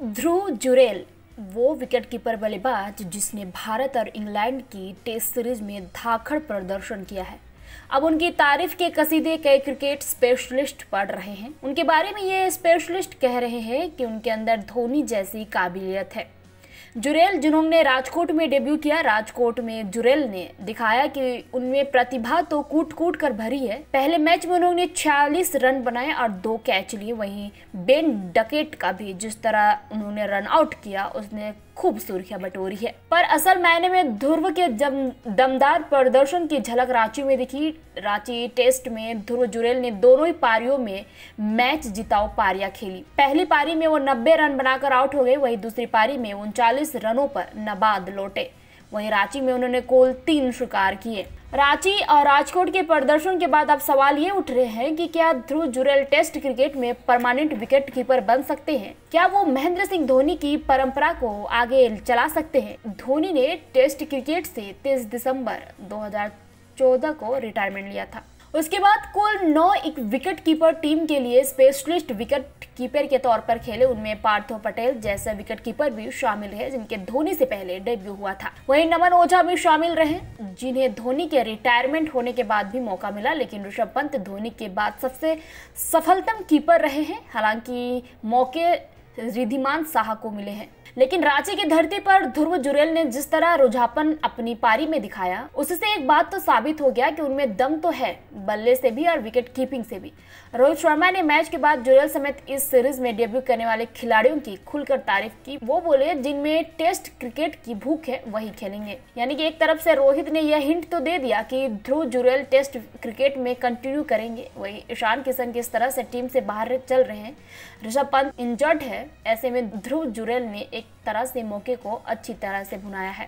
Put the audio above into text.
ध्रुव जुरेल वो विकेटकीपर बल्लेबाज जिसने भारत और इंग्लैंड की टेस्ट सीरीज में धाखड़ प्रदर्शन किया है अब उनकी तारीफ के कसीदे कई क्रिकेट स्पेशलिस्ट पढ़ रहे हैं उनके बारे में ये स्पेशलिस्ट कह रहे हैं कि उनके अंदर धोनी जैसी काबिलियत है जुरेल जुनोंग ने राजकोट में डेब्यू किया राजकोट में जुरेल ने दिखाया कि उनमें प्रतिभा तो कूट कूट कर भरी है पहले मैच में उन्होंने 46 रन बनाए और दो कैच लिए वहीं बेन डकेट का भी जिस तरह उन्होंने रन आउट किया उसने खूब सुर्खियां बटोरी है पर असल मायने में ध्रुव के दमदार प्रदर्शन की झलक रांची में दिखी रांची टेस्ट में ध्रुव जुरेल ने दोनों ही पारियों में मैच जिताओ पारियां खेली पहली पारी में वो 90 रन बनाकर आउट हो गए वहीं दूसरी पारी में उनचालीस रनों पर नबाद लौटे वहीं रांची में उन्होंने कुल तीन शिकार किए रांची और राजकोट के प्रदर्शन के बाद अब सवाल ये उठ रहे हैं कि क्या ध्रुव जुरेल टेस्ट क्रिकेट में परमानेंट विकेट कीपर बन सकते हैं क्या वो महेंद्र सिंह धोनी की परंपरा को आगे चला सकते हैं धोनी ने टेस्ट क्रिकेट से 23 दिसंबर 2014 को रिटायरमेंट लिया था उसके बाद कुल नौ एक विकेट कीपर टीम के लिए स्पेशलिस्ट विकेट कीपर के तौर पर खेले उनमें पार्थो पटेल जैसे विकेट कीपर भी शामिल है जिनके धोनी से पहले डेब्यू हुआ था वहीं नमन ओझा भी शामिल रहे जिन्हें धोनी के रिटायरमेंट होने के बाद भी मौका मिला लेकिन ऋषभ पंत धोनी के बाद सबसे सफलतम कीपर रहे हैं हालांकि मौके रिधिमान साहा को मिले हैं लेकिन रांची की धरती पर ध्रुव जुरेल ने जिस तरह रुझापन अपनी पारी में दिखाया उससे एक बात तो साबित हो गया कि उनमें दम तो है बल्ले से भी और विकेट कीपिंग से भी रोहित शर्मा ने मैच के बाद जुरेल समेत इस सीरीज में डेब्यू करने वाले खिलाड़ियों की खुलकर तारीफ की वो बोले जिनमें टेस्ट क्रिकेट की भूख है वही खेलेंगे यानी कि एक तरफ से रोहित ने यह हिंट तो दे दिया कि ध्रुव जुरेल टेस्ट क्रिकेट में कंटिन्यू करेंगे वही ईशान किशन किस तरह से टीम से बाहर चल रहे हैं ऋषभ पंत इंजर्ड है ऐसे में ध्रुव जुरेल ने एक तरह से मौके को अच्छी तरह से भुनाया है